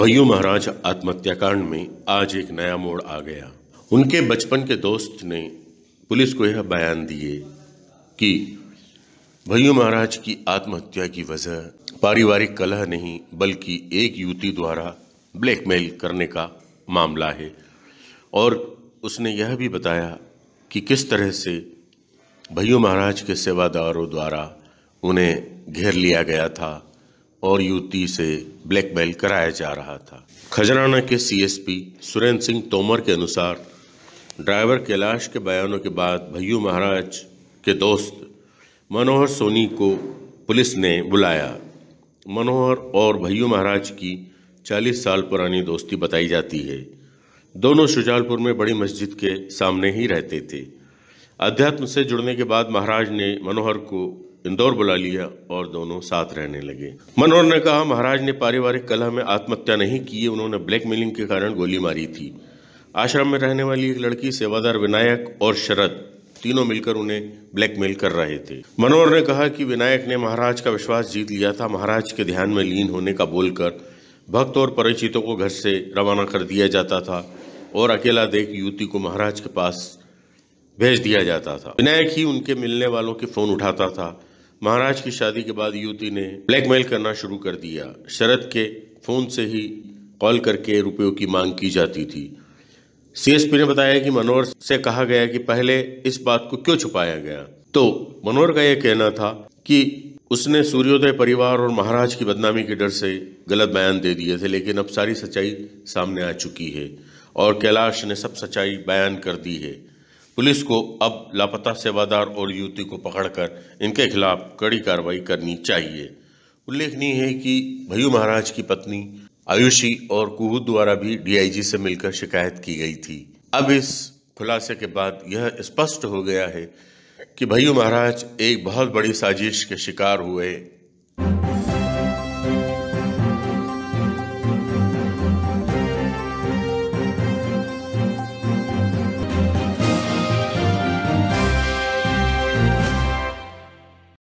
भैयू महाराज आत्महत्याकांड में आज एक नया मोड़ आ गया उनके बचपन के दोस्त ने पुलिस को यह बयान दिए कि भैयू महाराज की आत्महत्या की वजह पारिवारिक कलह नहीं बल्कि एक युवती द्वारा ब्लैकमेल करने का मामला है और उसने यह भी बताया कि किस तरह से भैयू महाराज के सेवादारों द्वारा उन्हें घेर लिया गया था और युवती से ब्लैकमेल कराया जा रहा था खजराना के सीएसपी सुरेंद्र सिंह तोमर के अनुसार ड्राइवर कैलाश के, के बयानों के बाद भैयू महाराज के दोस्त मनोहर सोनी को पुलिस ने बुलाया मनोहर और भैयू महाराज की 40 साल पुरानी दोस्ती बताई जाती है दोनों शुजालपुर में बड़ी मस्जिद के सामने ही रहते थे अध्यात्म से जुड़ने के बाद महाराज ने मनोहर को इंदौर बुला लिया और दोनों साथ रहने लगे मनोहर ने कहा महाराज ने पारिवारिक कलह में आत्महत्या नहीं की उन्होंने ब्लैकमेलिंग के कारण गोली मारी थी आश्रम में रहने वाली एक लड़की सेवादार विनायक और शरद तीनों मिलकर उन्हें ब्लैकमेल कर रहे थे मनोहर ने कहा कि विनायक ने महाराज का विश्वास जीत लिया था महाराज के ध्यान में लीन होने का बोलकर भक्त और परिचितों को घर से रवाना कर दिया जाता था और अकेला देख युवती को महाराज के पास भेज दिया जाता था विनायक ही उनके मिलने वालों के फ़ोन उठाता था महाराज की शादी के बाद युवती ने ब्लैकमेल करना शुरू कर दिया शरद के फ़ोन से ही कॉल करके रुपयों की मांग की जाती थी सीएसपी ने बताया कि मनोहर से कहा गया कि पहले इस बात को क्यों छुपाया गया तो मनोहर का यह कहना था कि उसने सूर्योदय परिवार और महाराज की बदनामी के डर से गलत बयान दे दिए थे लेकिन अब सारी सच्चाई सामने आ चुकी है और कैलाश ने सब सच्चाई बयान कर दी है पुलिस को अब लापता सेवादार और युवती को पकड़कर इनके खिलाफ कड़ी कार्रवाई करनी चाहिए उल्लेखनीय है कि भयू महाराज की पत्नी आयुषी और कुहू द्वारा भी डीआईजी से मिलकर शिकायत की गई थी अब इस खुलासे के बाद यह स्पष्ट हो गया है कि भयू महाराज एक बहुत बड़ी साजिश के शिकार हुए